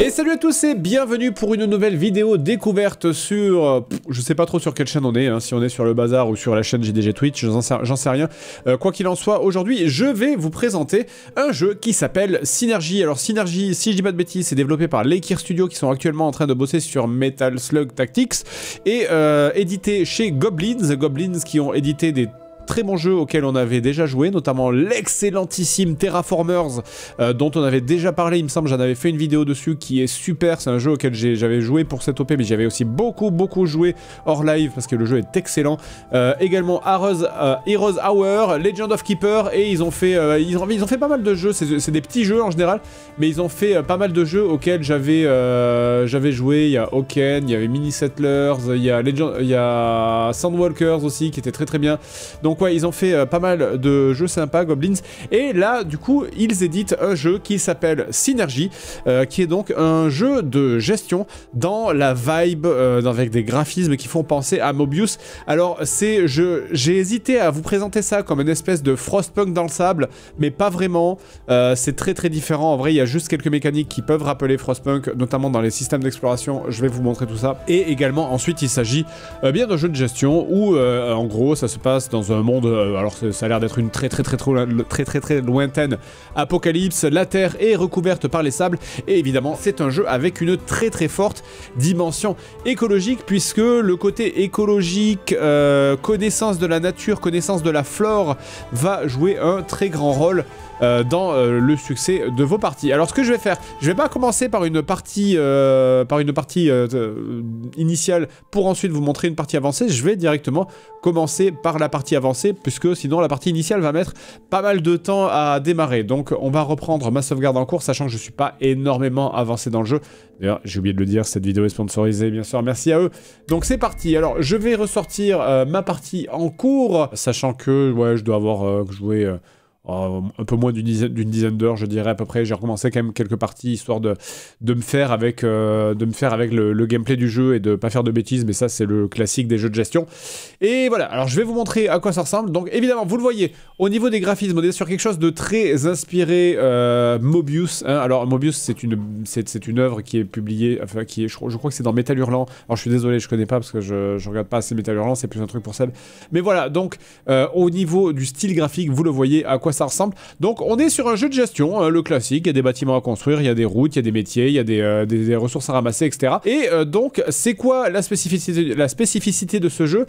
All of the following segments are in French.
Et salut à tous et bienvenue pour une nouvelle vidéo découverte sur... Euh, je sais pas trop sur quelle chaîne on est, hein, si on est sur le bazar ou sur la chaîne GDG Twitch, j'en sais, rien. Euh, quoi qu'il en soit, aujourd'hui, je vais vous présenter un jeu qui s'appelle Synergy. Alors Synergy, si je dis pas de bêtises, c'est développé par Lekir Studio qui sont actuellement en train de bosser sur Metal Slug Tactics et euh, édité chez Goblins. Goblins qui ont édité des très bon jeu auquel on avait déjà joué, notamment l'excellentissime Terraformers, euh, dont on avait déjà parlé, il me semble, j'en avais fait une vidéo dessus, qui est super, c'est un jeu auquel j'avais joué pour cette OP, mais j'avais aussi beaucoup, beaucoup joué hors live, parce que le jeu est excellent. Euh, également Heroes, euh, Heroes, Hour, Legend of Keeper, et ils ont fait, ils ont, ils ont fait pas mal de jeux, c'est des petits jeux en général, mais ils ont fait pas mal de jeux auxquels j'avais joué, il y a Oken, il y avait Mini Settlers, il y a, Legend, il y a Sandwalkers aussi, qui était très très bien. Donc ils ont fait euh, pas mal de jeux sympas, Goblins. Et là, du coup, ils éditent un jeu qui s'appelle Synergy, euh, qui est donc un jeu de gestion dans la vibe, euh, avec des graphismes qui font penser à Mobius. Alors, c'est, j'ai hésité à vous présenter ça comme une espèce de Frostpunk dans le sable, mais pas vraiment. c'est très très différent. En vrai, il y a juste quelques mécaniques qui peuvent rappeler Frostpunk, notamment dans les systèmes d'exploration. Je vais vous montrer tout ça. Et également, ensuite, il s'agit bien d'un jeu de gestion où, en gros, ça se passe dans un euh, alors ça a l'air d'être une très très très très, très très très lointaine apocalypse, la Terre est recouverte par les sables, et évidemment c'est un jeu avec une très très forte dimension écologique, puisque le côté écologique, euh, connaissance de la nature, connaissance de la flore, va jouer un très grand rôle euh, dans euh, le succès de vos parties. Alors ce que je vais faire, je vais pas commencer par une partie, euh, par une partie initiale pour ensuite vous montrer une partie avancée. Je vais directement commencer par la partie avancée puisque sinon la partie initiale va mettre pas mal de temps à démarrer. Donc on va reprendre ma sauvegarde en cours, sachant que je suis pas énormément avancé dans le jeu. D'ailleurs, j'ai oublié de le dire, cette vidéo est sponsorisée, bien sûr. Merci à eux. Donc c'est parti. Alors je vais ressortir ma partie en cours, sachant que ouais, je dois avoir joué euh, un peu moins d'une dizaine, dizaine d'heures, je dirais à peu près. J'ai recommencé quand même quelques parties histoire de, de me faire avec, euh, de me faire avec le, gameplay du jeu et de pas faire de bêtises, mais ça c'est le classique des jeux de gestion. Et voilà, alors je vais vous montrer à quoi ça ressemble. Donc évidemment, vous le voyez, au niveau des graphismes, on est sur quelque chose de très inspiré euh, Mobius. Hein. Alors Mobius, c'est une, c'est, une œuvre qui est publiée, enfin qui est, je, crois que c'est dans Metal Hurlant. Alors je suis désolé, je connais pas parce que je, regarde pas assez Metal Hurlant, c'est plus un truc pour Seb. Mais voilà, donc au niveau du style graphique, vous le voyez à quoi ça ça ressemble. Donc on est sur un jeu de gestion, hein, le classique, il y a des bâtiments à construire, il y a des routes, il y a des métiers, il y a des, euh, ressources à ramasser, etc. Et euh, donc c'est quoi la spécificité, de ce jeu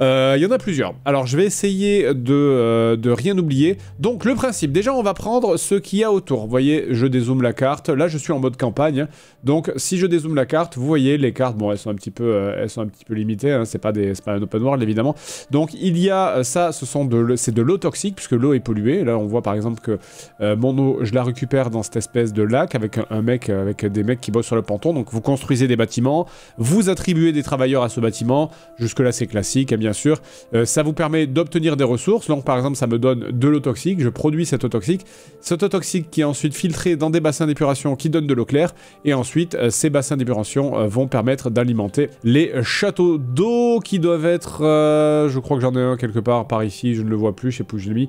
euh, Il y en a plusieurs. Alors je vais essayer de, de rien oublier. Donc le principe, déjà on va prendre ce qu'il y a autour. Vous voyez, je dézoome la carte, là je suis en mode campagne, hein. donc si je dézoome la carte, vous voyez les cartes, bon elles sont un petit peu, elles sont un petit peu limitées, hein. c'est pas, des, pas un open world évidemment. Donc il y a ça, ce sont de, c'est de l'eau toxique puisque l'eau est polluée Là, on voit par exemple que euh, mon eau, je la récupère dans cette espèce de lac avec un, mec, euh, avec des mecs qui bossent sur le panton. Donc, vous construisez des bâtiments, vous attribuez des travailleurs à ce bâtiment. Jusque-là, c'est classique, et hein, bien sûr. Euh, ça vous permet d'obtenir des ressources. Donc, par exemple, ça me donne de l'eau toxique. Je produis cette eau toxique. Cette eau toxique qui est ensuite filtrée dans des bassins d'épuration qui donnent de l'eau claire. Et ensuite, ces bassins d'épuration vont permettre d'alimenter les châteaux d'eau qui doivent être. je crois que j'en ai un quelque part par ici. Je ne le vois plus. Je sais plus où je l'ai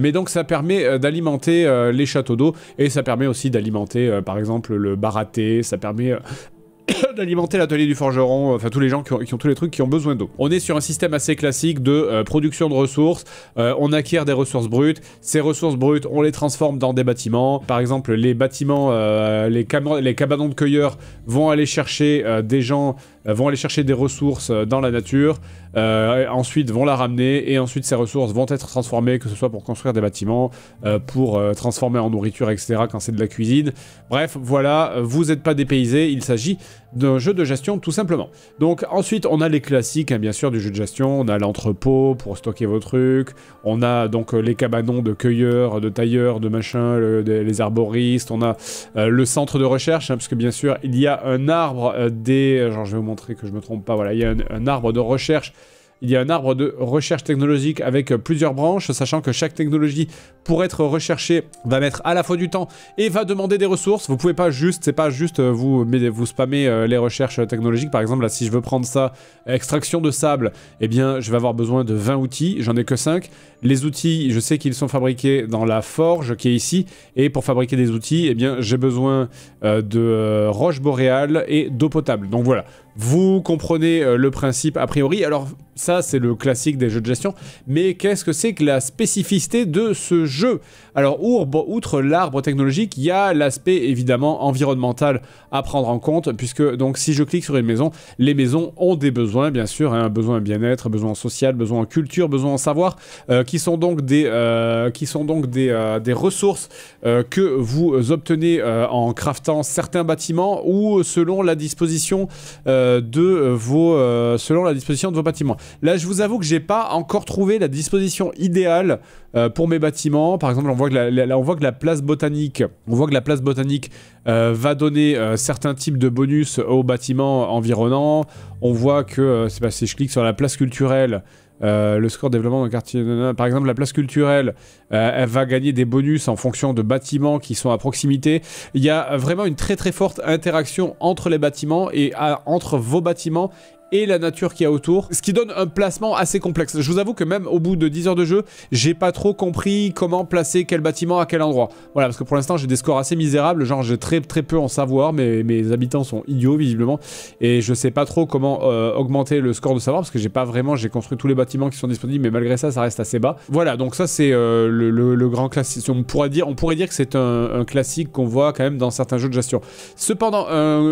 mais donc ça permet euh, d'alimenter euh, les châteaux d'eau et ça permet aussi d'alimenter euh, par exemple le baraté, ça permet d'alimenter l'atelier du forgeron, enfin tous les gens qui ont, tous les trucs qui ont besoin d'eau. On est sur un système assez classique de production de ressources, on acquiert des ressources brutes, ces ressources brutes on les transforme dans des bâtiments, par exemple les bâtiments, les, cabanons de cueilleurs vont aller chercher des gens euh, vont aller chercher des ressources euh, dans la nature, euh, ensuite vont la ramener, et ensuite ces ressources vont être transformées, que ce soit pour construire des bâtiments, pour transformer en nourriture, etc., quand c'est de la cuisine. Bref, voilà, vous n'êtes pas dépaysé, il s'agit d'un jeu de gestion tout simplement. Donc ensuite, on a les classiques, hein, bien sûr, du jeu de gestion, on a l'entrepôt pour stocker vos trucs, on a donc les cabanons de cueilleurs, de tailleurs, de machins, les arboristes, on a le centre de recherche, hein, parce que bien sûr, il y a un arbre des... Genre, je que je me trompe pas. Voilà, il y a un, arbre de recherche. Il y a un arbre de recherche technologique avec euh, plusieurs branches, sachant que chaque technologie, pour être recherchée, va mettre à la fois du temps et va demander des ressources. Vous pouvez pas juste, c'est pas juste euh, vous, vous spammer euh, les recherches technologiques. Par exemple, là, si je veux prendre ça, extraction de sable, eh bien, je vais avoir besoin de 20 outils. J'en ai que 5. Les outils, je sais qu'ils sont fabriqués dans la forge qui est ici. Et pour fabriquer des outils, eh bien, j'ai besoin de roches boréales et d'eau potable. Donc voilà, vous comprenez euh, le principe a priori. Alors ça, c'est le classique des jeux de gestion. Mais qu'est-ce que c'est que la spécificité de ce jeu Alors, outre l'arbre technologique, il y a l'aspect évidemment environnemental à prendre en compte, puisque donc si je clique sur une maison, les maisons ont des besoins, bien sûr, un hein, besoin de bien-être, besoin en social, besoin en culture, besoin en savoir, euh, qui sont donc des, euh, qui sont donc des, des ressources que vous obtenez en craftant certains bâtiments ou selon la disposition. Euh, de euh, vos, euh, selon la disposition de vos bâtiments. Là, je vous avoue que j'ai pas encore trouvé la disposition idéale pour mes bâtiments. Par exemple, on voit que la, on voit que la place botanique, on voit que la place botanique va donner certains types de bonus aux bâtiments environnants. On voit que, c'est pas si je clique sur la place culturelle, euh, le score développement d'un quartier. Par exemple, la place culturelle, euh, elle va gagner des bonus en fonction de bâtiments qui sont à proximité. Il y a vraiment une très très forte interaction entre les bâtiments et entre vos bâtiments et la nature qu'il y a autour. Ce qui donne un placement assez complexe. Je vous avoue que même au bout de 10 heures de jeu, j'ai pas trop compris comment placer quel bâtiment à quel endroit. Voilà, parce que pour l'instant, j'ai des scores assez misérables. Genre, j'ai très, très peu en savoir. Mais mes habitants sont idiots, visiblement. Et je sais pas trop comment euh, augmenter le score de savoir. Parce que j'ai pas vraiment... J'ai construit tous les bâtiments qui sont disponibles. Mais malgré ça, ça reste assez bas. Voilà, donc ça, c'est euh, le, grand classique. On pourrait dire, on pourrait dire que c'est un, classique qu'on voit quand même dans certains jeux de gestion. Cependant,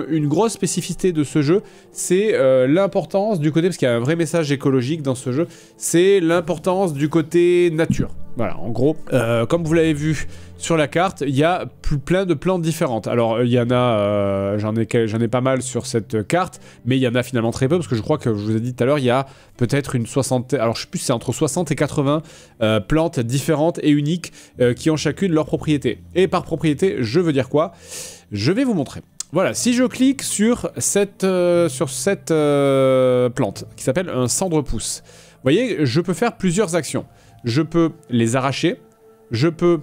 une grosse spécificité de ce jeu, c'est euh, l'importance l'importance du côté, parce qu'il y a un vrai message écologique dans ce jeu, c'est l'importance du côté nature. Voilà, en gros, euh, comme vous l'avez vu sur la carte, il y a plus, plein de plantes différentes. Alors, il y en a, euh, j'en ai, ai, pas mal sur cette carte, mais il y en a finalement très peu, parce que je crois que je vous ai dit tout à l'heure, il y a peut-être une soixantaine, alors je sais plus, c'est entre 60 et 80 euh, plantes différentes et uniques qui ont chacune leur propriété. Et par propriété, je veux dire quoi Je vais vous montrer. Voilà, si je clique sur cette, euh, sur cette euh, plante, qui s'appelle un cendre pousse, vous voyez, je peux faire plusieurs actions. Je peux les arracher, je peux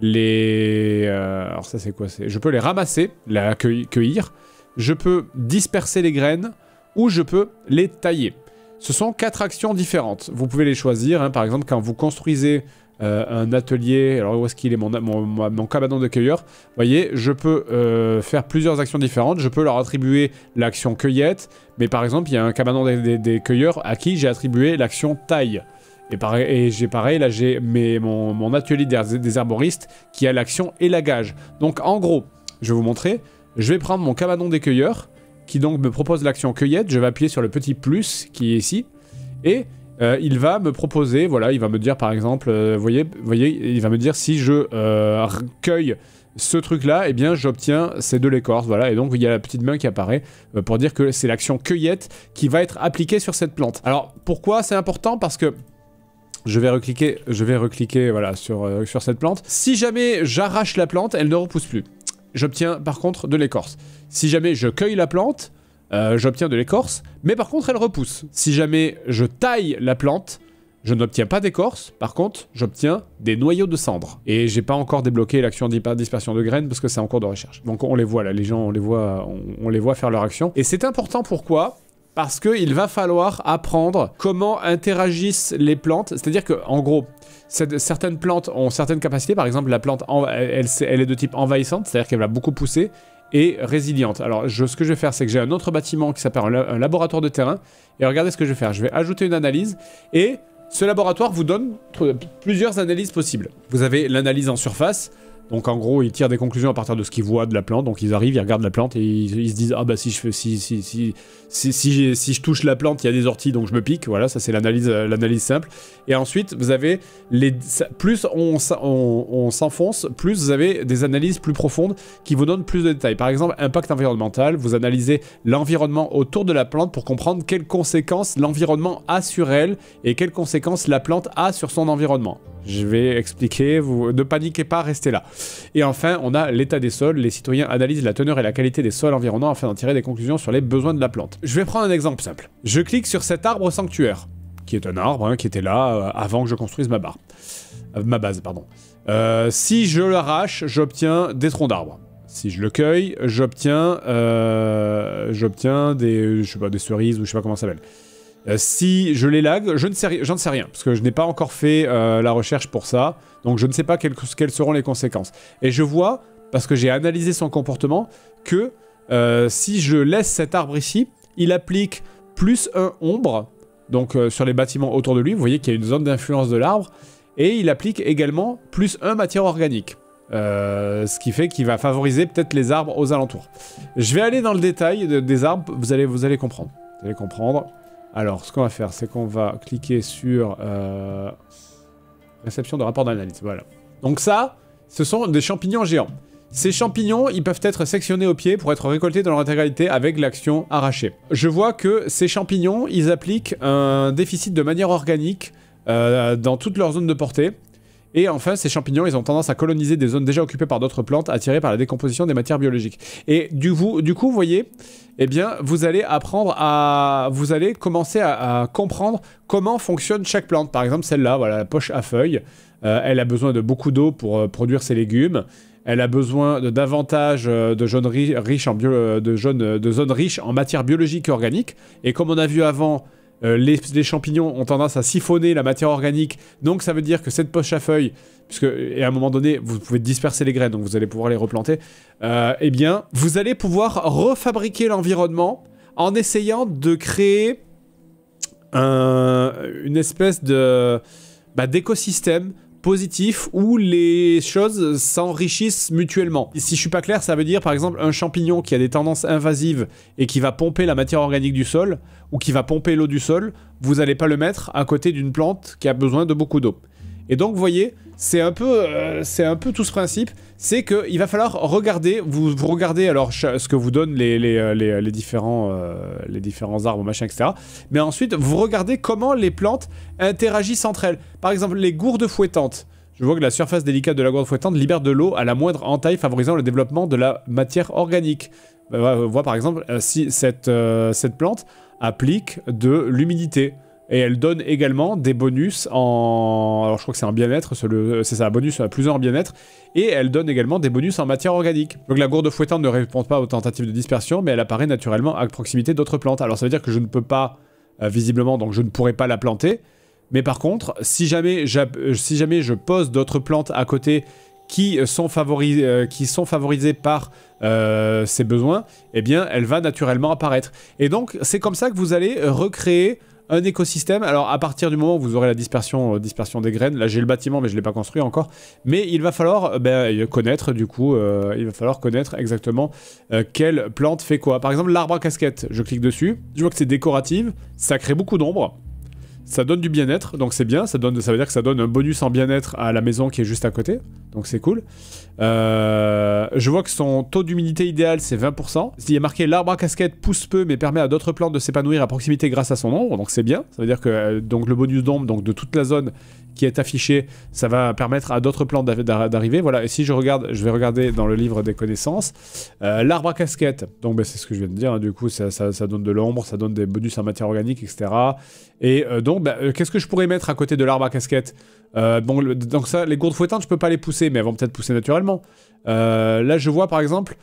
les... Euh, alors ça c'est quoi Je peux les ramasser, les cueillir, je peux disperser les graines, ou je peux les tailler. Ce sont quatre actions différentes. Vous pouvez les choisir, hein. par exemple quand vous construisez euh, un atelier. Alors où est-ce qu'il est, mon, cabanon de cueilleurs, Vous voyez, je peux euh, faire plusieurs actions différentes. Je peux leur attribuer l'action cueillette, mais par exemple, il y a un cabanon des, cueilleurs à qui j'ai attribué l'action taille. Et, et j'ai pareil, là j'ai mon, mon, atelier des, arboristes qui a l'action élagage. Donc en gros, je vais vous montrer, je vais prendre mon cabanon des cueilleurs qui donc me propose l'action cueillette, je vais appuyer sur le petit plus qui est ici, et euh, il va me proposer, voilà, il va me dire par exemple, euh, vous voyez, voyez, il va me dire si je euh, cueille ce truc-là, eh bien j'obtiens ces deux l'écorce, voilà, et donc il y a la petite main qui apparaît pour dire que c'est l'action cueillette qui va être appliquée sur cette plante. Alors pourquoi c'est important Parce que je vais recliquer, je vais recliquer, voilà, sur cette plante. Si jamais j'arrache la plante, elle ne repousse plus. J'obtiens par contre de l'écorce. Si jamais je cueille la plante, euh, j'obtiens de l'écorce, mais par contre elle repousse. Si jamais je taille la plante, je n'obtiens pas d'écorce, par contre j'obtiens des noyaux de cendre. Et j'ai pas encore débloqué l'action dispersion de graines parce que c'est en cours de recherche. Donc on les voit là, les gens on les voit, on, les voit faire leur action. Et c'est important pourquoi parce qu'il va falloir apprendre comment interagissent les plantes. C'est-à-dire que, en gros, certaines plantes ont certaines capacités. Par exemple, la plante, elle, elle, est de type envahissante, c'est-à-dire qu'elle va beaucoup pousser et résiliente. Alors, ce que je vais faire, c'est que j'ai un autre bâtiment qui s'appelle un, laboratoire de terrain. Et regardez ce que je vais faire. Je vais ajouter une analyse et ce laboratoire vous donne plusieurs analyses possibles. Vous avez l'analyse en surface, donc en gros, ils tirent des conclusions à partir de ce qu'ils voient de la plante. Donc ils arrivent, ils regardent la plante et ils, se disent ah bah si je fais, si si si si, je touche la plante, il y a des orties donc je me pique. Voilà, ça c'est l'analyse euh, l'analyse simple. Et ensuite, vous avez les plus on, on, on s'enfonce, plus vous avez des analyses plus profondes qui vous donnent plus de détails. Par exemple, impact environnemental, vous analysez l'environnement autour de la plante pour comprendre quelles conséquences l'environnement a sur elle et quelles conséquences la plante a sur son environnement. Je vais expliquer, vous ne paniquez pas, restez là. Et enfin, on a l'état des sols. Les citoyens analysent la teneur et la qualité des sols environnants afin d'en tirer des conclusions sur les besoins de la plante. Je vais prendre un exemple simple. Je clique sur cet arbre sanctuaire, qui est un arbre hein, qui était là euh, avant que je construise ma barre. Euh, ma base, pardon. Euh, si je l'arrache, j'obtiens des troncs d'arbres. Si je le cueille, j'obtiens, j'obtiens des, sais pas, des cerises ou je sais pas comment ça s'appelle. Euh, si je les lag, je ne sais, j'en sais rien, parce que je n'ai pas encore fait euh, la recherche pour ça, donc je ne sais pas quelles, seront les conséquences. Et je vois, parce que j'ai analysé son comportement, que euh, si je laisse cet arbre ici, il applique plus un ombre, donc sur les bâtiments autour de lui, vous voyez qu'il y a une zone d'influence de l'arbre, et il applique également plus un matière organique. ce qui fait qu'il va favoriser peut-être les arbres aux alentours. Je vais aller dans le détail des arbres, vous allez, vous allez comprendre. Vous allez comprendre. Alors, ce qu'on va faire, c'est qu'on va cliquer sur euh, réception de rapport d'analyse. Voilà. Donc ça, ce sont des champignons géants. Ces champignons, ils peuvent être sectionnés au pied pour être récoltés dans leur intégralité avec l'action arrachée. Je vois que ces champignons, ils appliquent un déficit de manière organique euh, dans toute leur zone de portée. Et enfin, ces champignons, ils ont tendance à coloniser des zones déjà occupées par d'autres plantes, attirées par la décomposition des matières biologiques. Et du, coup, vous voyez, eh bien, vous allez apprendre à... Vous allez commencer à, comprendre comment fonctionne chaque plante. Par exemple, celle-là, voilà, la poche à feuilles. Euh, elle a besoin de beaucoup d'eau pour euh, produire ses légumes. Elle a besoin de davantage euh, de, de zones riches en matières biologiques et organiques. Et comme on a vu avant, euh, les, champignons ont tendance à siphonner la matière organique, donc ça veut dire que cette poche à feuilles, puisque et à un moment donné vous pouvez disperser les graines, donc vous allez pouvoir les replanter, euh, eh bien vous allez pouvoir refabriquer l'environnement en essayant de créer une espèce de bah, d'écosystème positif où les choses s'enrichissent mutuellement. si je suis pas clair, ça veut dire par exemple un champignon qui a des tendances invasives et qui va pomper la matière organique du sol ou qui va pomper l'eau du sol, vous n'allez pas le mettre à côté d'une plante qui a besoin de beaucoup d'eau. Et donc, vous voyez, c'est un peu, euh, c'est un peu tout ce principe, c'est que il va falloir regarder, vous, regardez alors ce que vous donnent les, les, euh, les, différents, euh, les différents arbres, machin, etc. Mais ensuite, vous regardez comment les plantes interagissent entre elles. Par exemple, les gourdes fouettantes. Je vois que la surface délicate de la gourde fouettante libère de l'eau à la moindre entaille, favorisant le développement de la matière organique. On voit par exemple si cette, cette plante applique de l'humidité. Et elle donne également des bonus en. Alors je crois que c'est un bien-être, c'est ça, un bonus à euh, plusieurs bien-être. Et elle donne également des bonus en matière organique. Donc la gourde fouettante ne répond pas aux tentatives de dispersion, mais elle apparaît naturellement à proximité d'autres plantes. Alors ça veut dire que je ne peux pas, euh, visiblement, donc je ne pourrais pas la planter. Mais par contre, si jamais, euh, si jamais je pose d'autres plantes à côté qui sont, qui sont favorisées par ces ses besoins, eh bien elle va naturellement apparaître. Et donc c'est comme ça que vous allez recréer un écosystème. Alors à partir du moment où vous aurez la dispersion, euh, dispersion des graines, là j'ai le bâtiment mais je ne l'ai pas construit encore, mais il va falloir euh, ben, euh, connaître du coup, il va falloir connaître exactement quelle plante fait quoi. Par exemple l'arbre à casquette, je clique dessus, je vois que c'est décorative, ça crée beaucoup d'ombre ça donne du bien-être, donc c'est bien. Ça, donne, ça veut dire que ça donne un bonus en bien-être à la maison qui est juste à côté, donc c'est cool. Euh, je vois que son taux d'humidité idéal c'est 20%. Il est marqué l'arbre à casquette pousse peu mais permet à d'autres plantes de s'épanouir à proximité grâce à son ombre, donc c'est bien. Ça veut dire que euh, donc le bonus d'ombre donc de toute la zone qui est affichée, ça va permettre à d'autres plantes d'arriver. Voilà. Et si je regarde, je vais regarder dans le livre des connaissances euh, l'arbre à casquette. Donc ben, c'est ce que je viens de dire. Hein, du coup ça, ça donne de l'ombre, ça donne des bonus en matière organique, etc. Et euh, donc, bah, euh, qu'est-ce que je pourrais mettre à côté de l'arbre à casquette euh, Bon, donc ça, les gourdes fouettantes, je peux pas les pousser, mais elles vont peut-être pousser naturellement. là, je vois par exemple,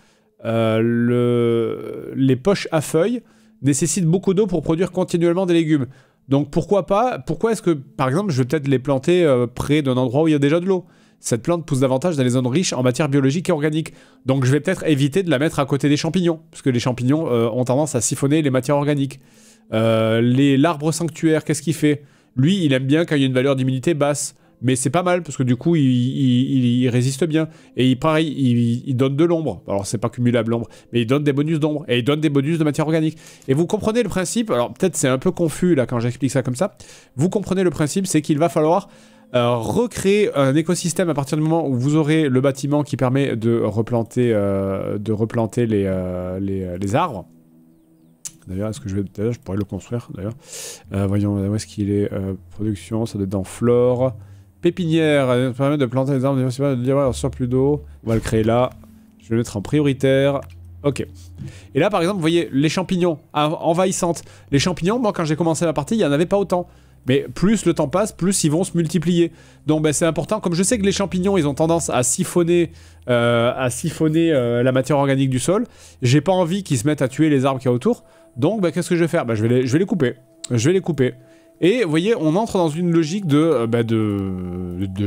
les poches à feuilles nécessitent beaucoup d'eau pour produire continuellement des légumes. Donc pourquoi pas Pourquoi est-ce que, par exemple, je vais peut-être les planter près d'un endroit où il y a déjà de l'eau Cette plante pousse davantage dans les zones riches en matière biologique et organique. Donc je vais peut-être éviter de la mettre à côté des champignons, parce que les champignons ont tendance à siphonner les matières organiques. Euh, les l'arbre sanctuaire, qu'est-ce qu'il fait Lui, il aime bien quand il y a une valeur d'immunité basse. Mais c'est pas mal parce que du coup, il, résiste bien. Et il, pareil, il, donne de l'ombre. Alors, c'est pas cumulable l'ombre, mais il donne des bonus d'ombre. Et il donne des bonus de matière organique. Et vous comprenez le principe. Alors, peut-être c'est un peu confus là quand j'explique ça comme ça. Vous comprenez le principe, c'est qu'il va falloir euh, recréer un écosystème à partir du moment où vous aurez le bâtiment qui permet de replanter, euh, de replanter les, les arbres. D'ailleurs, est-ce que je vais peut je pourrais le construire d'ailleurs. Euh, voyons, où est-ce qu'il est, euh, Production, ça doit être dans flore. Pépinière, elle euh, permet de planter des arbres de dire sort plus d'eau. On va le créer là. Je vais le mettre en prioritaire. Ok. Et là, par exemple, vous voyez, les champignons envahissantes. Les champignons, moi, quand j'ai commencé la partie, il n'y en avait pas autant. Mais plus le temps passe, plus ils vont se multiplier. Donc ben, c'est important. Comme je sais que les champignons, ils ont tendance à siphonner, euh, à siphonner la matière organique du sol, j'ai pas envie qu'ils se mettent à tuer les arbres qu'il y a autour. Donc, bah, qu'est-ce que je vais faire bah, je, vais je vais les couper. Je vais les couper. Et vous voyez, on entre dans une logique de, euh, bah de,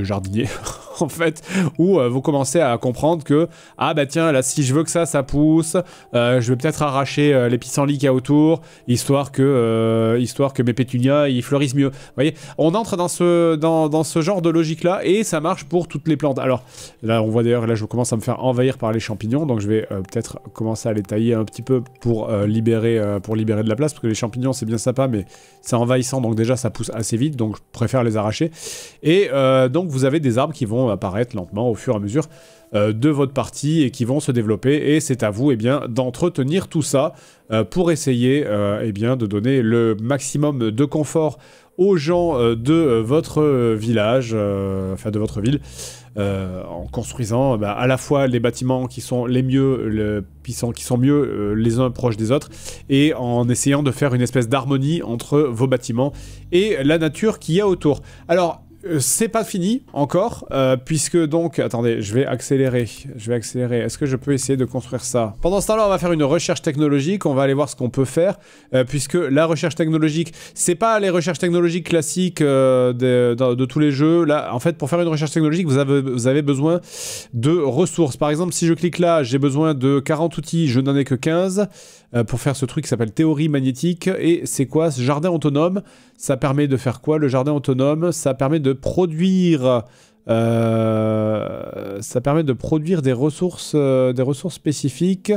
jardinier, en fait, où euh, vous commencez à comprendre que, ah bah tiens, là, si je veux que ça, ça pousse, euh, je vais peut-être arracher les pissenlits qu'il y a autour, histoire que, histoire que mes pétunias, ils fleurissent mieux. Vous voyez, on entre dans ce, dans, ce genre de logique-là, et ça marche pour toutes les plantes. Alors, là, on voit d'ailleurs, là, je commence à me faire envahir par les champignons, donc je vais peut-être commencer à les tailler un petit peu pour, libérer, pour libérer de la place, parce que les champignons, c'est bien sympa, mais c'est envahissant, donc déjà ça pousse assez vite, donc je préfère les arracher. Et euh, donc vous avez des arbres qui vont apparaître lentement au fur et à mesure euh, de votre partie et qui vont se développer. Et c'est à vous et eh bien d'entretenir tout ça euh, pour essayer et eh bien de donner le maximum de confort aux gens de votre village, enfin de votre ville. Euh, en construisant eh ben, à la fois les bâtiments qui sont les mieux, le, qui, sont, qui sont mieux euh, les uns proches des autres, et en essayant de faire une espèce d'harmonie entre vos bâtiments et la nature qu'il y a autour. Alors, euh, c'est pas fini encore, euh, puisque donc... Attendez, je vais accélérer. Je vais accélérer. Est-ce que je peux essayer de construire ça Pendant ce temps-là, on va faire une recherche technologique. On va aller voir ce qu'on peut faire, euh, puisque la recherche technologique, c'est pas les recherches technologiques classiques de, tous les jeux. Là, en fait, pour faire une recherche technologique, vous avez, vous avez besoin de ressources. Par exemple, si je clique là, j'ai besoin de 40 outils, je n'en ai que 15 pour faire ce truc qui s'appelle théorie magnétique. Et c'est quoi ce jardin autonome Ça permet de faire quoi Le jardin autonome, ça permet de produire euh, ça permet de produire des ressources, euh, des ressources spécifiques.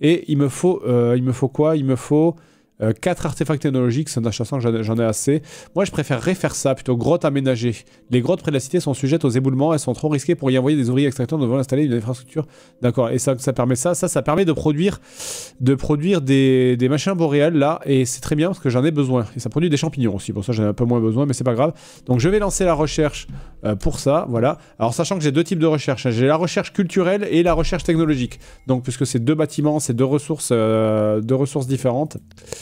Et il me faut, euh, il me faut quoi Il me faut 4 euh, artefacts technologiques, ça que j'en ai assez. Moi, je préférerais faire ça, plutôt grotte aménagée. Les grottes près de la cité sont sujettes aux éboulements, elles sont trop risquées pour y envoyer des ouvriers extracteurs devant installer une infrastructure. D'accord, et ça, ça permet ça, ça, ça permet de produire, de produire des, des machins boréales là, et c'est très bien parce que j'en ai besoin. Et ça produit des champignons aussi, pour ça j'en ai un peu moins besoin, mais c'est pas grave. Donc je vais lancer la recherche euh, pour ça, voilà. Alors sachant que j'ai deux types de recherche, hein. j'ai la recherche culturelle et la recherche technologique. Donc puisque c'est deux bâtiments, c'est deux ressources, euh, deux ressources différentes.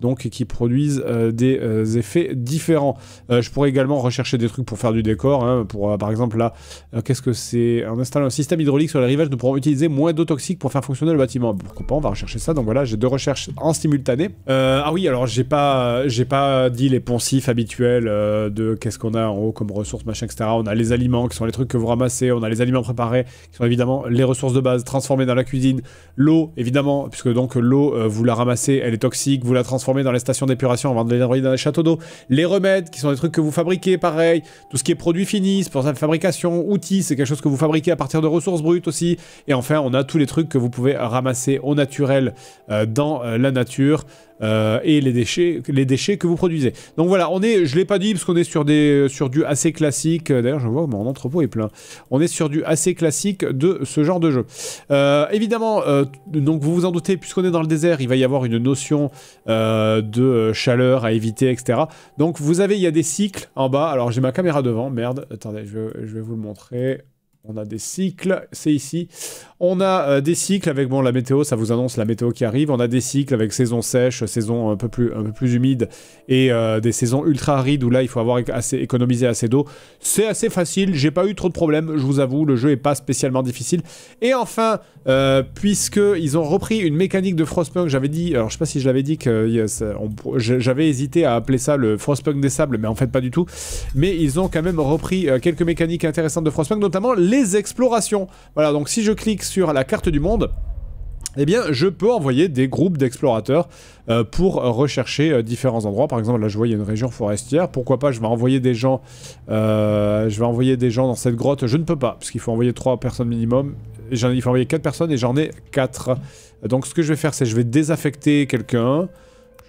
donc qui produisent euh, des euh, effets différents. Euh, je pourrais également rechercher des trucs pour faire du décor, hein, pour par exemple là, qu'est-ce que c'est En installant un système hydraulique sur les rivages, nous pourrons utiliser moins d'eau toxique pour faire fonctionner le bâtiment. Pourquoi pas, on va rechercher ça, donc voilà, j'ai deux recherches en simultané. ah oui, alors j'ai pas, j'ai pas dit les poncifs habituels de qu'est-ce qu'on a en haut comme ressources, machin, etc. On a les aliments qui sont les trucs que vous ramassez, on a les aliments préparés qui sont évidemment les ressources de base transformées dans la cuisine, l'eau évidemment, puisque donc l'eau, vous la ramassez, elle est toxique, vous la transformez dans les stations d'épuration avant de les envoyer dans les châteaux d'eau. Les remèdes, qui sont des trucs que vous fabriquez, pareil. Tout ce qui est produits finis, pour sa fabrication, outils, c'est quelque chose que vous fabriquez à partir de ressources brutes aussi. Et enfin, on a tous les trucs que vous pouvez ramasser au naturel euh, dans euh, la nature. Euh, et les déchets, les déchets que vous produisez. Donc voilà, on est, je l'ai pas dit parce qu'on est sur, des, euh, sur du assez classique. Euh, d'ailleurs, je vois mon entrepôt est plein. On est sur du assez classique de ce genre de jeu. évidemment, donc vous vous en doutez, puisqu'on est dans le désert, il va y avoir une notion de chaleur à éviter, etc. Donc vous avez, il y a des cycles en bas. Alors j'ai ma caméra devant, merde. Attendez, je, je vais vous le montrer. On a des cycles, c'est ici. On a euh, des cycles avec, bon, la météo, ça vous annonce la météo qui arrive. On a des cycles avec saison sèche, saison un peu plus, un peu plus humide et euh, des saisons ultra arides où là, il faut avoir assez, économisé assez d'eau. C'est assez facile, j'ai pas eu trop de problèmes, je vous avoue, le jeu est pas spécialement difficile. Et enfin, euh, puisque puisqu'ils ont repris une mécanique de Frostpunk, j'avais dit, alors je sais pas si je l'avais dit que j'avais hésité à appeler ça le Frostpunk des sables, mais en fait pas du tout. Mais ils ont quand même repris quelques mécaniques intéressantes de Frostpunk, notamment les explorations. Voilà, donc si je clique sur la carte du monde, eh bien, je peux envoyer des groupes d'explorateurs euh, pour rechercher euh, différents endroits. Par exemple, là, je vois, une région forestière. Pourquoi pas, je vais envoyer des gens, euh, je vais envoyer des gens dans cette grotte. Je ne peux pas, parce qu'il faut envoyer 3 personnes minimum. J'en il faut envoyer 4 personnes et j'en ai 4. Donc, ce que je vais faire, c'est je vais désaffecter quelqu'un.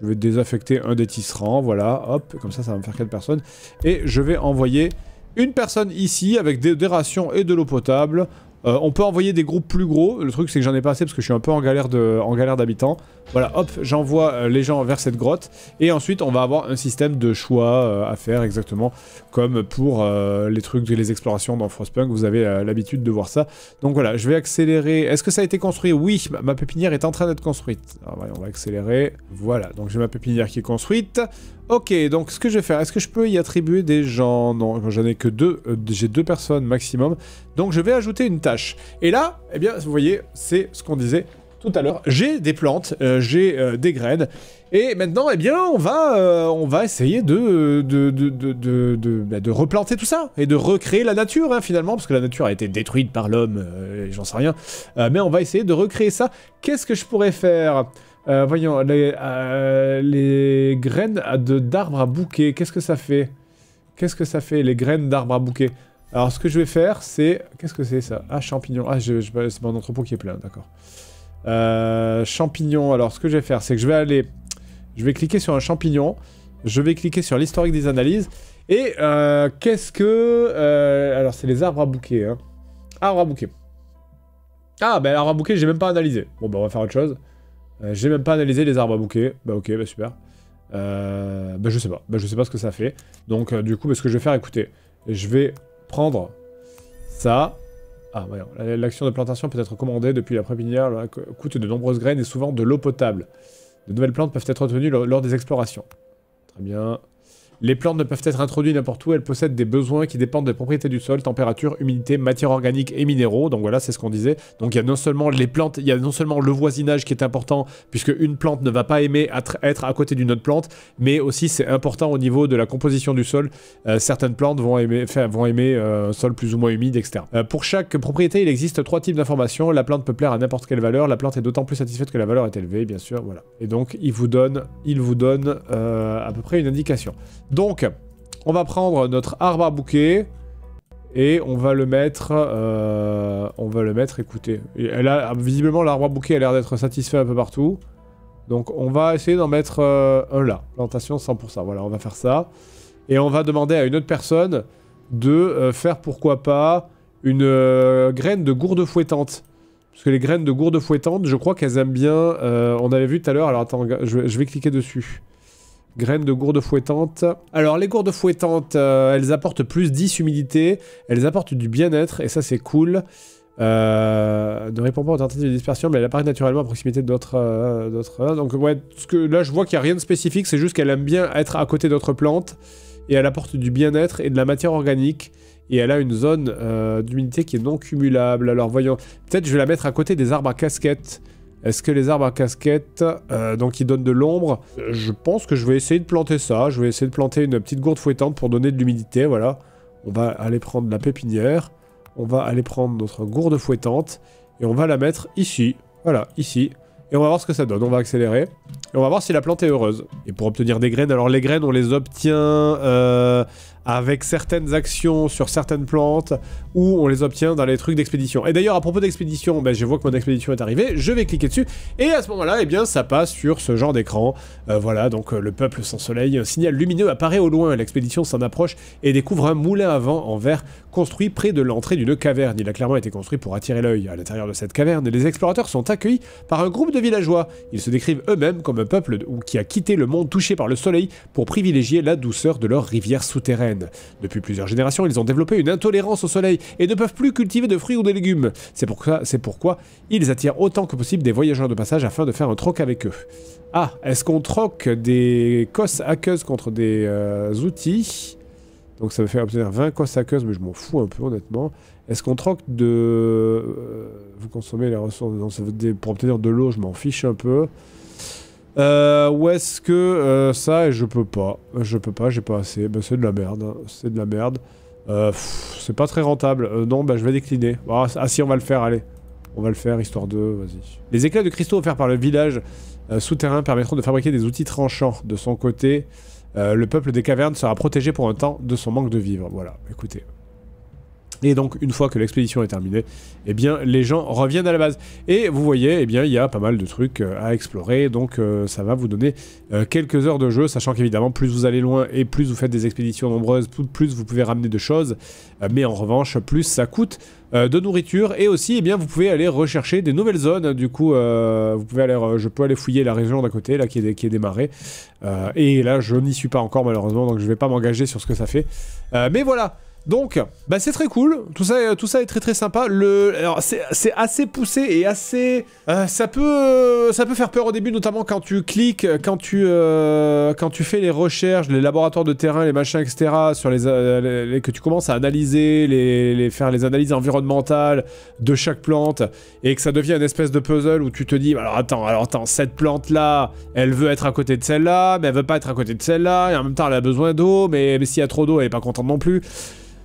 Je vais désaffecter un des tisserands, voilà, hop, comme ça, ça va me faire 4 personnes. Et je vais envoyer une personne ici avec des, rations et de l'eau potable. Euh, on peut envoyer des groupes plus gros. Le truc, c'est que j'en ai pas assez parce que je suis un peu en galère d'habitants. Voilà, hop, j'envoie euh, les gens vers cette grotte. Et ensuite, on va avoir un système de choix euh, à faire exactement comme pour les trucs, les explorations dans Frostpunk. Vous avez l'habitude de voir ça. Donc voilà, je vais accélérer. Est-ce que ça a été construit Oui, ma, pépinière est en train d'être construite. Ah on va accélérer. Voilà, donc j'ai ma pépinière qui est construite. Ok, donc ce que je vais faire, est-ce que je peux y attribuer des gens Non, j'en ai que deux, euh, j'ai deux personnes maximum. Donc je vais ajouter une tâche. Et là, eh bien, vous voyez, c'est ce qu'on disait tout à l'heure. J'ai des plantes, euh, j'ai euh, des graines. Et maintenant, eh bien, on va, on va essayer de de, de, bah, de, replanter tout ça et de recréer la nature, hein, finalement, parce que la nature a été détruite par l'homme, j'en sais rien. mais on va essayer de recréer ça. Qu'est-ce que je pourrais faire euh, voyons, les, euh, graines d'arbres à bouquet, qu'est-ce que ça fait Qu'est-ce que ça fait, les graines d'arbres à bouquet Alors, ce que je vais faire, c'est... Qu'est-ce que c'est, ça Ah, champignon Ah, c'est mon entrepôt qui est plein, d'accord. Euh, Alors, ce que je vais faire, c'est que je vais aller... Je vais cliquer sur un champignon. Je vais cliquer sur l'historique des analyses. Et euh, qu'est-ce que... alors, c'est les arbres à bouquet. Hein. Arbres à bouquet. Ah, ben, arbres à bouquet, j'ai même pas analysé. Bon, ben, on va faire autre chose. Euh, j'ai même pas analysé les arbres à bouquets. Bah ok, bah super. Euh, bah je sais pas. Bah je sais pas ce que ça fait. Donc euh, du coup, bah, ce que je vais faire, écoutez, je vais prendre ça. Ah, voyons. L'action de plantation peut être commandée depuis la pépinière, coûte de nombreuses graines et souvent de l'eau potable. De nouvelles plantes peuvent être obtenues lors des explorations. Très bien. Les plantes ne peuvent être introduites n'importe où, elles possèdent des besoins qui dépendent des propriétés du sol, température, humidité, matière organique et minéraux. Donc voilà, c'est ce qu'on disait. Donc il y a non seulement les plantes, il y a non seulement le voisinage qui est important, puisque une plante ne va pas aimer être à côté d'une autre plante, mais aussi c'est important au niveau de la composition du sol. Euh, certaines plantes vont aimer, vont aimer euh, un sol plus ou moins humide, etc. Euh, pour chaque propriété, il existe trois types d'informations. La plante peut plaire à n'importe quelle valeur, la plante est d'autant plus satisfaite que la valeur est élevée, bien sûr, voilà. Et donc vous il vous donne à peu près une indication. Donc, on va prendre notre arbre à bouquet. Et on va le mettre... Euh, on va le mettre, écoutez. Elle a, visiblement, l'arbre à bouquet a l'air d'être satisfait un peu partout. Donc on va essayer d'en mettre euh, un là. Plantation 100%. Voilà, on va faire ça. Et on va demander à une autre personne de euh, faire, pourquoi pas, une graine de gourde fouettante. Parce que les graines de gourde fouettante, je crois qu'elles aiment bien... on avait vu tout à l'heure... Alors attends, je vais cliquer dessus. Graines de gourde fouettante. Alors, les gourdes fouettantes, euh, elles apportent plus 10 Elles apportent du bien-être, et ça, c'est cool. Euh, ne répond pas aux tentatives de dispersion, mais elle apparaît naturellement à proximité d'autres. Euh, hein. donc, ouais, ce que, là, je vois qu'il n'y a rien de spécifique, c'est juste qu'elle aime bien être à côté d'autres plantes, et elle apporte du bien-être et de la matière organique, et elle a une zone d'humidité qui est non cumulable. Alors, voyons, peut-être je vais la mettre à côté des arbres à casquettes. Est-ce que les arbres à casquette, euh, donc ils donnent de l'ombre Je pense que je vais essayer de planter ça. Je vais essayer de planter une petite gourde fouettante pour donner de l'humidité, voilà. On va aller prendre la pépinière. On va aller prendre notre gourde fouettante. Et on va la mettre ici. Voilà, ici. Et on va voir ce que ça donne. On va accélérer. Et on va voir si la plante est heureuse. Et pour obtenir des graines, alors les graines, on les obtient euh, avec certaines actions sur certaines plantes, où on les obtient dans les trucs d'expédition. Et d'ailleurs, à propos d'expédition, ben, je vois que mon expédition est arrivée, je vais cliquer dessus, et à ce moment-là, eh bien, ça passe sur ce genre d'écran. Euh, voilà, donc euh, le peuple sans soleil, un signal lumineux apparaît au loin, l'expédition s'en approche et découvre un moulin à vent en verre construit près de l'entrée d'une caverne. Il a clairement été construit pour attirer l'œil. À l'intérieur de cette caverne, les explorateurs sont accueillis par un groupe de villageois. Ils se décrivent eux-mêmes comme un peuple qui a quitté le monde touché par le soleil pour privilégier la douceur de leur rivière souterraine. Depuis plusieurs générations, ils ont développé une intolérance au soleil et ne peuvent plus cultiver de fruits ou de légumes. C'est pourquoi, pourquoi ils attirent autant que possible des voyageurs de passage afin de faire un troc avec eux. Ah, est-ce qu'on troque des cosses hackeuses contre des euh, outils donc ça me fait obtenir 20 cosses aqueuses, mais je m'en fous un peu honnêtement. Est-ce qu'on troque de... Euh, vous consommez les ressources pour obtenir de l'eau, je m'en fiche un peu. Euh, où est-ce que euh, ça je peux pas, je peux pas, j'ai pas assez. Ben c'est de la merde, hein. c'est de la merde. Euh, c'est pas très rentable. Euh, non, bah je vais décliner. Ah, ah, si, on va le faire, allez. On va le faire, histoire de, vas-y. Les éclats de cristaux offerts par le village euh, souterrain permettront de fabriquer des outils tranchants. De son côté, le peuple des cavernes sera protégé pour un temps de son manque de vivre. Voilà, écoutez, et donc, une fois que l'expédition est terminée, eh bien, les gens reviennent à la base. Et vous voyez, eh bien, il y a pas mal de trucs euh, à explorer. Donc, euh, ça va vous donner euh, quelques heures de jeu, sachant qu'évidemment, plus vous allez loin et plus vous faites des expéditions nombreuses, plus vous pouvez ramener de choses. mais en revanche, plus ça coûte de nourriture et aussi eh bien vous pouvez aller rechercher des nouvelles zones du coup vous pouvez aller je peux aller fouiller la région d'à côté là qui est, qui est démarrée et là je n'y suis pas encore malheureusement donc je ne vais pas m'engager sur ce que ça fait mais voilà donc, bah c'est très cool, tout ça, euh, tout ça est très très sympa. Le, c'est assez poussé et assez, euh, ça peut, euh, ça peut faire peur au début, notamment quand tu cliques, quand tu, quand tu fais les recherches, les laboratoires de terrain, les machins, etc. Sur les, que tu commences à analyser, les, faire les analyses environnementales de chaque plante et que ça devient une espèce de puzzle où tu te dis, alors attends, alors attends, cette plante là, elle veut être à côté de celle-là, mais elle veut pas être à côté de celle-là et en même temps elle a besoin d'eau, mais, mais s'il y a trop d'eau, elle est pas contente non plus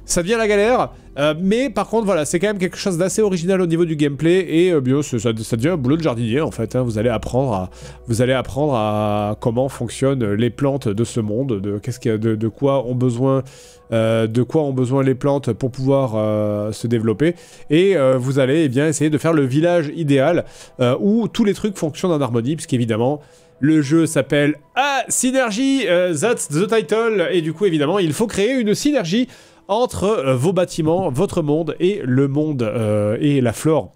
ça devient la galère. Euh, mais par contre, voilà, c'est quand même quelque chose d'assez original au niveau du gameplay et euh, ça, devient un boulot de jardinier en fait. Hein. Vous allez apprendre à, vous allez apprendre à comment fonctionnent les plantes de ce monde, de qu'est-ce de, quoi ont besoin, euh, de quoi ont besoin les plantes pour pouvoir se développer. Et vous allez eh bien essayer de faire le village idéal où tous les trucs fonctionnent en harmonie, puisqu'évidemment. Le jeu s'appelle Ah Synergie, that's the title, et du coup évidemment il faut créer une synergie entre euh, vos bâtiments, votre monde et le monde euh, et la flore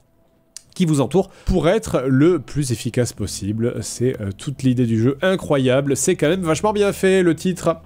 qui vous entoure pour être le plus efficace possible. C'est euh, toute l'idée du jeu incroyable. C'est quand même vachement bien fait le titre.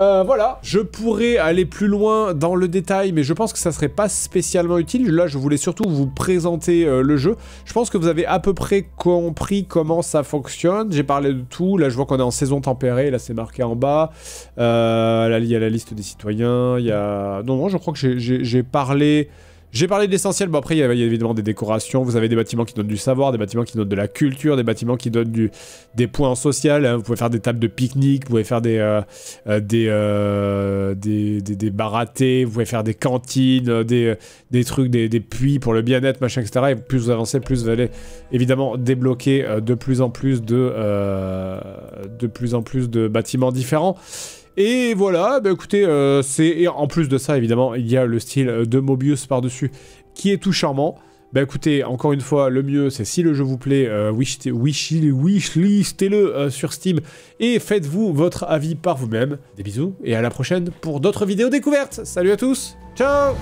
Euh, voilà, je pourrais aller plus loin dans le détail, mais je pense que ça serait pas spécialement utile. Là, je voulais surtout vous présenter euh, le jeu. Je pense que vous avez à peu près compris comment ça fonctionne. J'ai parlé de tout. Là, je vois qu'on est en saison tempérée. Là, c'est marqué en bas. là, il y a la liste des citoyens. Il y a... Non, non, je crois que j'ai parlé j'ai parlé de l'essentiel, bon après il y a évidemment des décorations, vous avez des bâtiments qui donnent du savoir, des bâtiments qui donnent de la culture, des bâtiments qui donnent des points sociaux, hein. vous pouvez faire des tables de pique-nique, vous pouvez faire des, euh, euh, euh, des, des, des, vous pouvez faire des cantines, des, des trucs, des, puits pour le bien-être, machin, etc. Et plus vous avancez, plus vous allez évidemment débloquer de plus en plus de, de, plus en plus de bâtiments différents. Et voilà, bah écoutez, euh, c'est en plus de ça, évidemment, il y a le style de Mobius par-dessus qui est tout charmant. Bah écoutez, encore une fois, le mieux, c'est si le jeu vous plaît, euh, wishlistez-le euh, sur Steam et faites-vous votre avis par vous-même. Des bisous et à la prochaine pour d'autres vidéos découvertes. Salut à tous, ciao